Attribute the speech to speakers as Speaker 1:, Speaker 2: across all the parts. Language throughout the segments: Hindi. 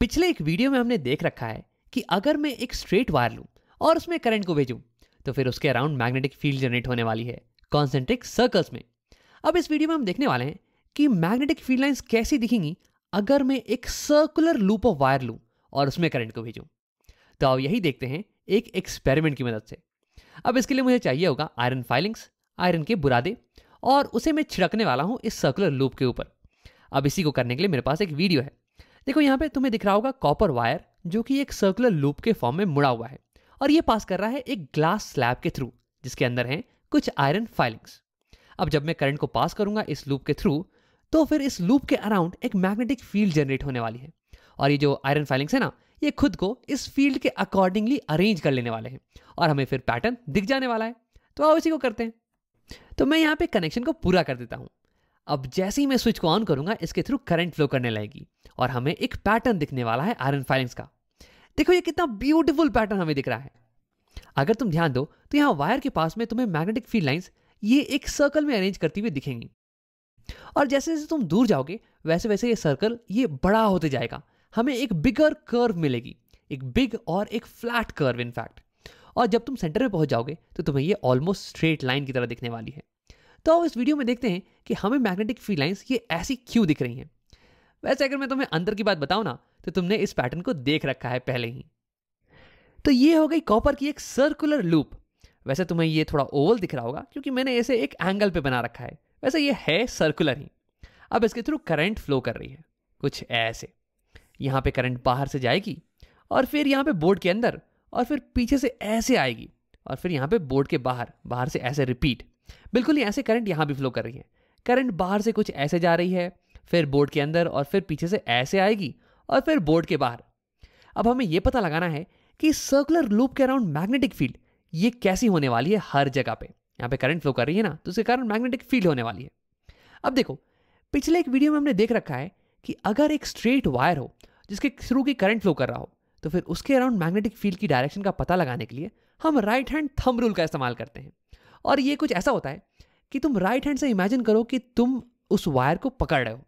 Speaker 1: पिछले एक वीडियो में हमने देख रखा है कि अगर मैं एक स्ट्रेट वायर लूँ और उसमें करंट को भेजूँ तो फिर उसके अराउंड मैग्नेटिक फील्ड जनरेट होने वाली है कॉन्सेंट्रिक सर्कल्स में अब इस वीडियो में हम देखने वाले हैं कि मैग्नेटिक फील्ड लाइंस कैसी दिखेंगी अगर मैं एक सर्कुलर लूप ऑफ वायर लूँ और उसमें करंट को भेजूँ तो अब यही देखते हैं एक एक्सपेरिमेंट की मदद से अब इसके लिए मुझे चाहिए होगा आयरन फाइलिंग्स आयरन के बुरादे और उसे मैं छिड़कने वाला हूँ इस सर्कुलर लूप के ऊपर अब इसी को करने के लिए मेरे पास एक वीडियो है देखो यहाँ पे तुम्हें दिख रहा होगा कॉपर वायर जो कि एक सर्कुलर लूप के फॉर्म में मुड़ा हुआ है और ये पास कर रहा है एक ग्लास स्लैब के थ्रू जिसके अंदर हैं कुछ आयरन फाइलिंग्स अब जब मैं करंट को पास करूंगा इस लूप के थ्रू तो फिर इस लूप के अराउंड एक मैग्नेटिक फील्ड जनरेट होने वाली है और ये जो आयरन फाइलिंग्स है ना ये खुद को इस फील्ड के अकॉर्डिंगली अरेंज कर लेने वाले हैं और हमें फिर पैटर्न दिख जाने वाला है तो आओ इसी को करते हैं तो मैं यहाँ पे कनेक्शन को पूरा कर देता हूँ अब जैसे ही मैं स्विच को ऑन करूंगा इसके थ्रू करंट फ्लो करने लगेगी और हमें एक पैटर्न दिखने वाला है आयरन फाइलिंग्स का देखो ये कितना ब्यूटीफुल पैटर्न हमें दिख रहा है अगर तुम ध्यान दो तो यहां वायर के पास में तुम्हें मैग्नेटिक फील्ड लाइंस ये एक सर्कल में अरेंज करती हुई दिखेंगी और जैसे जैसे तुम दूर जाओगे वैसे वैसे ये सर्कल ये बड़ा होते जाएगा हमें एक बिगर कर्व मिलेगी एक बिग और एक फ्लैट कर्व इनफैक्ट और जब तुम सेंटर में पहुंच जाओगे तो तुम्हें ये ऑलमोस्ट स्ट्रेट लाइन की तरह दिखने वाली है तो इस वीडियो में देखते हैं कि हमें मैग्नेटिक फील्ड लाइंस ये ऐसी क्यों दिख रही हैं वैसे अगर मैं तुम्हें अंदर की बात बताऊं ना तो तुमने इस पैटर्न को देख रखा है पहले ही तो ये हो गई कॉपर की एक सर्कुलर लूप वैसे तुम्हें ये थोड़ा ओवल दिख रहा होगा क्योंकि मैंने इसे एक एंगल पे बना रखा है वैसे ये है सर्कुलर ही अब इसके थ्रू करंट फ्लो कर रही है कुछ ऐसे यहाँ पे करंट बाहर से जाएगी और फिर यहाँ पे बोर्ड के अंदर और फिर पीछे से ऐसे आएगी और फिर यहाँ पे बोर्ड के बाहर बाहर से ऐसे रिपीट बिल्कुल ही ऐसे करंट यहाँ भी फ्लो कर रही है करंट बाहर से कुछ ऐसे जा रही है फिर बोर्ड के अंदर और फिर पीछे से ऐसे आएगी और फिर बोर्ड के बाहर अब हमें यह पता लगाना है कि सर्कुलर लूप के अराउंड मैग्नेटिक फील्ड ये कैसी होने वाली है हर जगह पे यहाँ पे करंट फ्लो कर रही है ना तो उसके कारण मैग्नेटिक फील्ड होने वाली है अब देखो पिछले एक वीडियो में हमने देख रखा है कि अगर एक स्ट्रेट वायर हो जिसके थ्रू की करंट फ्लो कर रहा हो तो फिर उसके अराउंड मैग्नेटिक फील्ड की डायरेक्शन का पता लगाने के लिए हम राइट हैंड थंब रूल का इस्तेमाल करते हैं और ये कुछ ऐसा होता है कि तुम राइट हैंड से इमेजिन करो कि तुम उस वायर को पकड़ रहे हो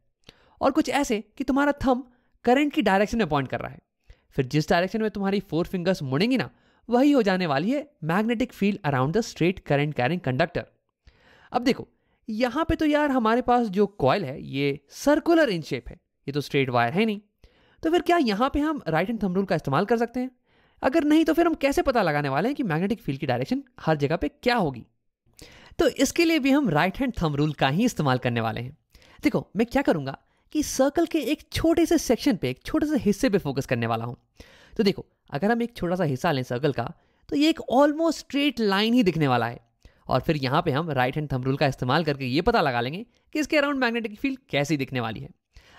Speaker 1: और कुछ ऐसे कि तुम्हारा थम करंट की डायरेक्शन में पॉइंट कर रहा है फिर जिस डायरेक्शन में तुम्हारी फोर फिंगर्स मुड़ेंगी ना वही हो जाने वाली है magnetic field around the straight current carrying conductor अब देखो यहां पे तो यार हमारे पास जो कॉयल है ये सर्कुलर इन शेप है ये तो स्ट्रेट वायर है नहीं तो फिर क्या यहां पे हम राइट हैंड थंब रूल का इस्तेमाल कर सकते हैं अगर नहीं तो फिर हम कैसे पता लगाने वाले हैं कि मैग्नेटिक फील्ड की डायरेक्शन हर जगह पे क्या होगी तो इसके लिए भी हम राइट हैंड थंब रूल का ही इस्तेमाल करने वाले हैं देखो मैं क्या करूंगा कि सर्कल के एक छोटे से सेक्शन पे एक छोटे से हिस्से पे फोकस करने वाला हूँ तो देखो अगर हम एक छोटा सा हिस्सा लें सर्कल का तो ये एक ऑलमोस्ट स्ट्रेट लाइन ही दिखने वाला है और फिर यहाँ पे हम राइट हैंड थंब रूल का इस्तेमाल करके ये पता लगा लेंगे कि इसके अराउंड मैग्नेटिक फील्ड कैसी दिखने वाली है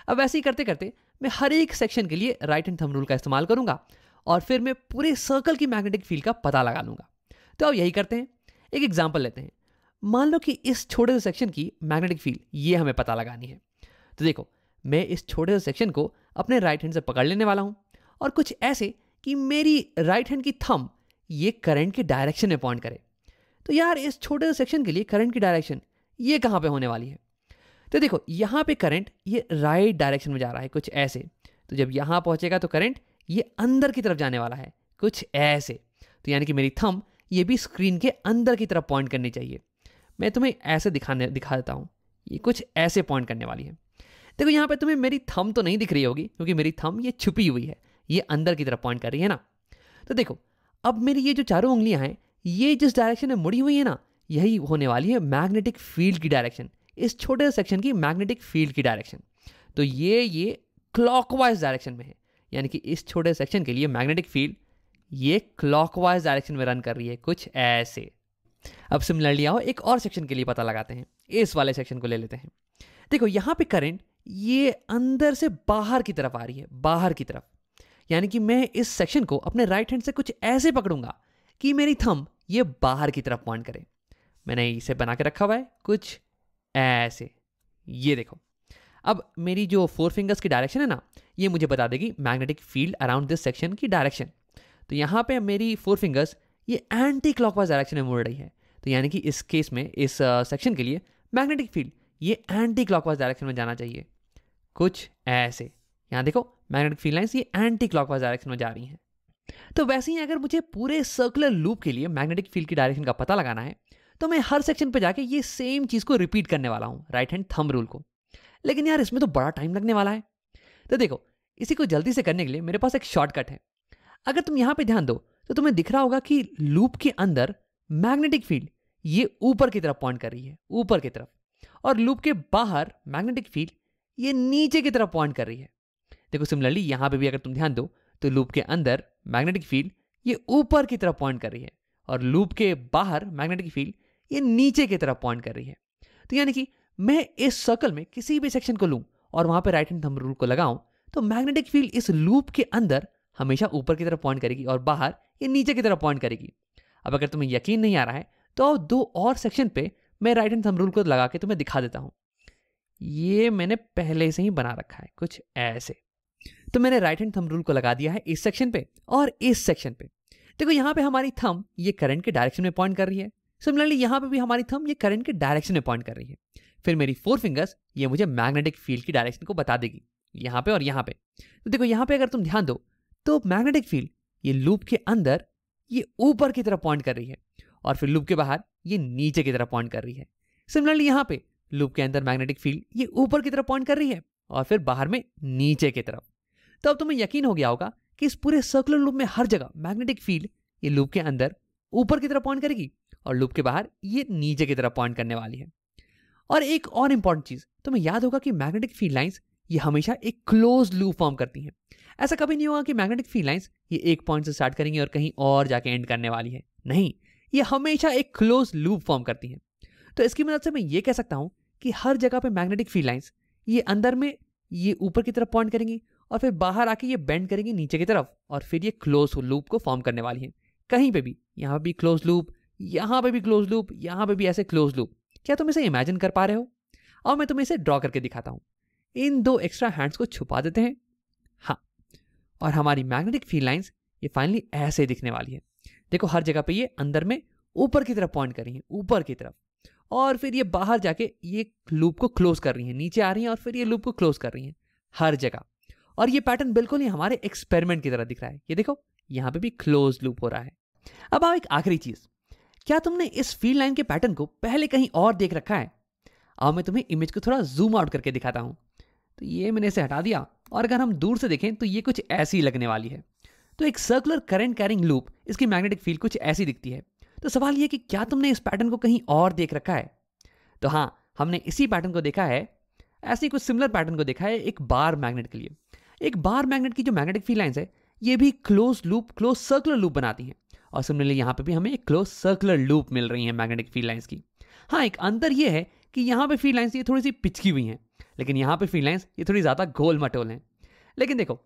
Speaker 1: अब वैसे ही करते करते मैं हर एक सेक्शन के लिए राइट हैंड थंब रूल का इस्तेमाल करूँगा और फिर मैं पूरे सर्कल की मैग्नेटिक फील्ड का पता लगा लूँगा तो अब यही करते हैं एक एग्जाम्पल लेते हैं मान लो कि इस छोटे से सेक्शन की मैग्नेटिक फील्ड ये हमें पता लगानी है तो देखो मैं इस छोटे से सेक्शन को अपने राइट हैंड से पकड़ लेने वाला हूँ और कुछ ऐसे कि मेरी राइट हैंड की थम ये करंट के डायरेक्शन में पॉइंट करे तो यार इस छोटे से सेक्शन के लिए करंट की डायरेक्शन ये कहाँ पे होने वाली है तो देखो यहाँ पे करंट ये राइट डायरेक्शन में जा रहा है कुछ ऐसे तो जब यहाँ पहुँचेगा तो करंट ये अंदर की तरफ जाने वाला है कुछ ऐसे तो यानी कि मेरी थम ये भी स्क्रीन के अंदर की तरफ पॉइंट करनी चाहिए मैं तुम्हें ऐसे दिखाने दिखा देता हूँ ये कुछ ऐसे पॉइंट करने वाली है देखो यहाँ पे तुम्हें मेरी थम तो नहीं दिख रही होगी क्योंकि मेरी थम ये छुपी हुई है ये अंदर की तरफ पॉइंट कर रही है ना तो देखो अब मेरी ये जो चारों उंगलियाँ हैं ये जिस डायरेक्शन में मुड़ी हुई है ना यही होने वाली है मैग्नेटिक फील्ड की डायरेक्शन इस छोटे सेक्शन की मैग्नेटिक फील्ड की डायरेक्शन तो ये ये क्लॉकवाइज डायरेक्शन में है यानी कि इस छोटे सेक्शन के लिए मैग्नेटिक फील्ड ये क्लॉकवाइज डायरेक्शन में रन कर रही है कुछ ऐसे अब सिमिलरली आओ एक और सेक्शन के लिए पता लगाते हैं इस वाले सेक्शन को ले लेते हैं देखो यहाँ पे करंट ये अंदर से बाहर की तरफ आ रही है बाहर की तरफ यानी कि मैं इस सेक्शन को अपने राइट हैंड से कुछ ऐसे पकड़ूंगा कि मेरी थम ये बाहर की तरफ पॉइंट करे मैंने इसे बना के रखा हुआ है कुछ ऐसे ये देखो अब मेरी जो फोर फिंगर्स की डायरेक्शन है ना ये मुझे बता देगी magnetic field around this section की डायरेक्शन तो यहाँ पे मेरी फोर फिंगर्स ये एंटी क्लॉकवाइज डायरेक्शन में मुड़ रही है तो यानी कि इस केस में इस सेक्शन uh, के लिए मैग्नेटिक फील्ड ये एंटी क्लॉकवाइज डायरेक्शन में जाना चाहिए कुछ ऐसे यहाँ देखो मैग्नेटिक फील्ड लाइन्स ये एंटी क्लॉकवाइज डायरेक्शन में जा रही हैं तो वैसे ही अगर मुझे पूरे सर्कुलर लूप के लिए मैग्नेटिक फील्ड की डायरेक्शन का पता लगाना है तो मैं हर सेक्शन पे जाके ये सेम चीज़ को रिपीट करने वाला हूँ राइट हैंड थंब रूल को लेकिन यार इसमें तो बड़ा टाइम लगने वाला है तो देखो इसी को जल्दी से करने के लिए मेरे पास एक शॉर्टकट है अगर तुम यहाँ पे ध्यान दो तो तुम्हें दिख रहा होगा कि लूप के अंदर मैग्नेटिक फील्ड ये ऊपर की तरफ पॉइंट कर रही है ऊपर की तरफ और लूप के बाहर मैग्नेटिक फील्ड ये नीचे की तरफ पॉइंट कर रही है देखो सिमिलरली यहाँ पे भी अगर तुम ध्यान दो तो लूप के अंदर मैग्नेटिक फील्ड ये ऊपर की तरफ पॉइंट कर रही है और लूप के बाहर मैग्नेटिक फील्ड ये नीचे की तरफ पॉइंट कर रही है तो यानी कि मैं इस सर्कल में किसी भी सेक्शन को लूँ और वहाँ पर राइट हैंड थंब रूल को लगाऊँ तो मैग्नेटिक फील्ड इस लूप के अंदर हमेशा ऊपर की तरफ पॉइंट करेगी और बाहर ये नीचे की तरफ पॉइंट करेगी अब अगर तुम्हें यकीन नहीं आ रहा है तो दो और सेक्शन पे मैं राइट हैंड थंब रूल को लगा के तुम्हें दिखा देता हूँ ये मैंने पहले से ही बना रखा है कुछ ऐसे तो मैंने राइट हैंड थंब रूल को लगा दिया है इस सेक्शन पे और इस सेक्शन पे देखो यहाँ पे हमारी थंब ये करंट के डायरेक्शन में पॉइंट कर रही है सिमिलरली यहाँ पे भी हमारी थंब ये करंट के डायरेक्शन में पॉइंट कर रही है फिर मेरी फोर फिंगर्स ये मुझे मैग्नेटिक फील्ड की डायरेक्शन को बता देगी यहाँ पे और यहाँ पे तो देखो यहाँ पे अगर तुम ध्यान दो तो मैग्नेटिक फील्ड ये लूप के अंदर ये ऊपर की तरफ पॉइंट कर रही है और फिर लूप के बाहर ये नीचे की तरफ पॉइंट कर रही है सिमिलरली यहाँ पे लूप के अंदर मैग्नेटिक फील्ड ये ऊपर की तरफ पॉइंट कर रही है और फिर बाहर में नीचे की तरफ तो अब तुम्हें यकीन हो गया होगा कि इस पूरे सर्कुलर लूप में हर जगह मैग्नेटिक फील्ड ये लूप के अंदर ऊपर की तरफ पॉइंट करेगी और लूप के बाहर ये नीचे की तरफ पॉइंट करने वाली है और एक और इंपॉर्टेंट चीज़ तुम्हें याद होगा कि मैग्नेटिक फील्ड लाइन्स ये हमेशा एक क्लोज लूप फॉर्म करती हैं ऐसा कभी नहीं होगा कि मैग्नेटिक फील्ड लाइन्स ये एक पॉइंट से स्टार्ट करेंगी और कहीं और जाके एंड करने वाली है नहीं ये हमेशा एक क्लोज लूप फॉर्म करती हैं तो इसकी मदद से मैं ये कह सकता हूँ कि हर जगह पे मैग्नेटिक फील्ड लाइन्स ये अंदर में ये ऊपर की तरफ पॉइंट करेंगी और फिर बाहर आके ये बेंड करेंगी नीचे की तरफ और फिर ये क्लोज लूप को फॉर्म करने वाली हैं कहीं पे भी यहाँ पे भी क्लोज लूप यहाँ पे भी क्लोज लूप यहाँ पे भी ऐसे क्लोज लूप क्या तुम इसे इमेजिन कर पा रहे हो और मैं तुम्हें इसे ड्रॉ करके दिखाता हूँ इन दो एक्स्ट्रा हैंड्स को छुपा देते हैं हाँ और हमारी मैग्नेटिक फील्ड लाइन्स ये फाइनली ऐसे दिखने वाली है देखो हर जगह पे ये अंदर में ऊपर की तरफ पॉइंट करेंगे ऊपर की तरफ और फिर ये बाहर जाके ये लूप को क्लोज कर रही हैं नीचे आ रही हैं और फिर ये लूप को क्लोज कर रही हैं हर जगह और ये पैटर्न बिल्कुल ही हमारे एक्सपेरिमेंट की तरह दिख रहा है ये देखो यहाँ पे भी क्लोज लूप हो रहा है अब आओ एक आखिरी चीज क्या तुमने इस फील्ड लाइन के पैटर्न को पहले कहीं और देख रखा है आओ मैं तुम्हें इमेज को थोड़ा जूम आउट करके दिखाता हूँ तो ये मैंने इसे हटा दिया और अगर हम दूर से देखें तो ये कुछ ऐसी लगने वाली है तो एक सर्कुलर करंट कैरिंग लूप इसकी मैग्नेटिक फील्ड कुछ ऐसी दिखती है तो सवाल यह कि क्या तुमने इस पैटर्न को कहीं और देख रखा है तो हाँ हमने इसी पैटर्न को देखा है ऐसे ही कुछ सिमिलर पैटर्न को देखा है एक बार मैग्नेट के लिए एक बार मैग्नेट की जो मैग्नेटिक फील लाइन्स है ये भी close loop close circular loop बनाती हैं और सिमिलरली यहाँ पे भी हमें एक क्लोज सर्कुलर लूप मिल रही है मैग्नेटिक फील्ड लाइन्स की हाँ एक अंतर ये है कि यहाँ पे फील्ड लाइन्स ये थोड़ी सी पिचकी हुई हैं लेकिन यहाँ पे फील्ड लाइन्स ये थोड़ी ज़्यादा गोल मटोल हैं लेकिन देखो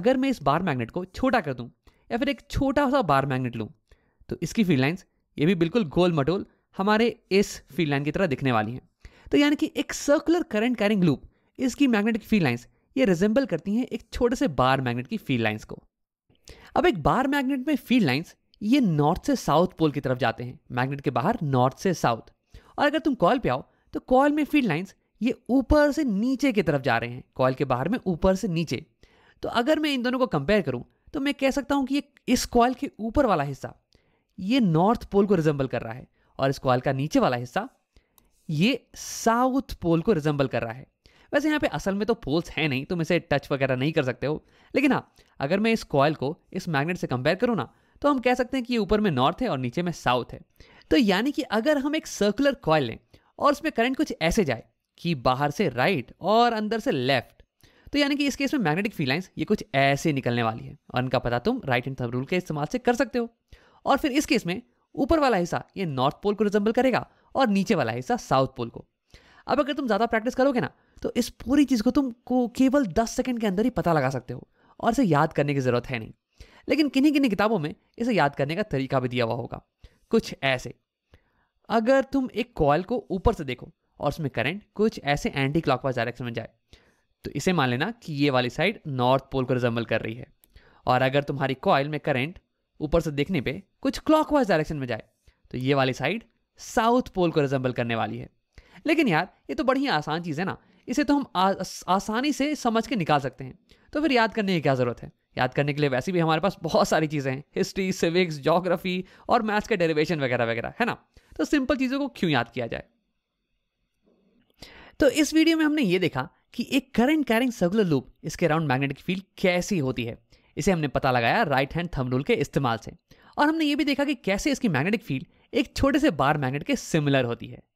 Speaker 1: अगर मैं इस बार मैग्नेट को छोटा कर दूँ या फिर एक छोटा सा बार मैग्नेट लूँ तो इसकी फील्ड लाइन्स ये भी बिल्कुल गोल मटोल हमारे इस फील्ड लाइन की तरह दिखने वाली हैं तो यानी कि एक सर्कुलर करंट कैरिंग लूप इसकी मैग्नेटिक फील्ड लाइन्स ये रिजेंबल करती हैं एक छोटे से बार मैग्नेट की फील्ड लाइन्स को अब एक बार मैग्नेट में फील्ड लाइन्स ये नॉर्थ से साउथ पोल की तरफ जाते हैं मैग्नेट के बाहर नॉर्थ से साउथ और अगर तुम कॉल पे आओ तो कॉल में फील्ड लाइन्स ये ऊपर से नीचे की तरफ जा रहे हैं कॉल के बाहर में ऊपर से नीचे तो अगर मैं इन दोनों को कंपेयर करूं तो मैं कह सकता हूं कि ये इस कॉल के ऊपर वाला हिस्सा ये नॉर्थ पोल को रिजेंबल कर रहा है और इस क्वाल का नीचे वाला हिस्सा ये साउथ पोल को रिजेंबल कर रहा है वैसे यहाँ पे असल में तो पोल्स हैं नहीं तुम इसे टच वगैरह नहीं कर सकते हो लेकिन हाँ अगर मैं इस कॉयल को इस मैग्नेट से कंपेयर करूँ ना तो हम कह सकते हैं कि ये ऊपर में नॉर्थ है और नीचे में साउथ है तो यानी कि अगर हम एक सर्कुलर कॉयल लें और उसमें करंट कुछ ऐसे जाए कि बाहर से राइट और अंदर से लेफ्ट तो यानी कि इस केस में मैग्नेटिक फीलाइंस ये कुछ ऐसे निकलने वाली है और इनका पता तुम राइट एंड थर्म रूल के इस्तेमाल से कर सकते हो और फिर इस केस में ऊपर वाला हिस्सा ये नॉर्थ पोल को रिजेंबल करेगा और नीचे वाला हिस्सा साउथ पोल को अब अगर तुम ज़्यादा प्रैक्टिस करोगे ना तो इस पूरी चीज़ को तुम को केवल दस सेकेंड के अंदर ही पता लगा सकते हो और इसे याद करने की ज़रूरत है नहीं लेकिन किन्हीं किन्हीं किताबों में इसे याद करने का तरीका भी दिया हुआ होगा कुछ ऐसे अगर तुम एक कॉयल को ऊपर से देखो और उसमें करंट कुछ ऐसे एंटी क्लॉकवाइज डायरेक्शन में जाए तो इसे मान लेना कि ये वाली साइड नॉर्थ पोल को रिजेंबल कर रही है और अगर तुम्हारी कॉयल में करंट ऊपर से देखने पे कुछ क्लॉकवाइज डायरेक्शन में जाए तो ये वाली साइड साउथ पोल को रिजेंबल करने वाली है लेकिन यार ये तो बड़ी आसान चीज़ है ना इसे तो हम आ, आसानी से समझ के निकाल सकते हैं तो फिर याद करने की क्या ज़रूरत है याद करने के लिए वैसे भी हमारे पास बहुत सारी चीज़ें हैं हिस्ट्री सिविक्स जोग्राफी और मैथ्स के डेरिवेशन वगैरह वगैरह है ना तो सिंपल चीज़ों को क्यों याद किया जाए तो इस वीडियो में हमने ये देखा कि एक करंट कैरिंग सर्कुलर लूप इसके अराउंड मैग्नेटिक फील्ड कैसी होती है इसे हमने पता लगाया राइट हैंड थंब रूल के इस्तेमाल से और हमने ये भी देखा कि कैसे इसकी मैग्नेटिक फील्ड एक छोटे से बार मैग्नेट के सिमिलर होती है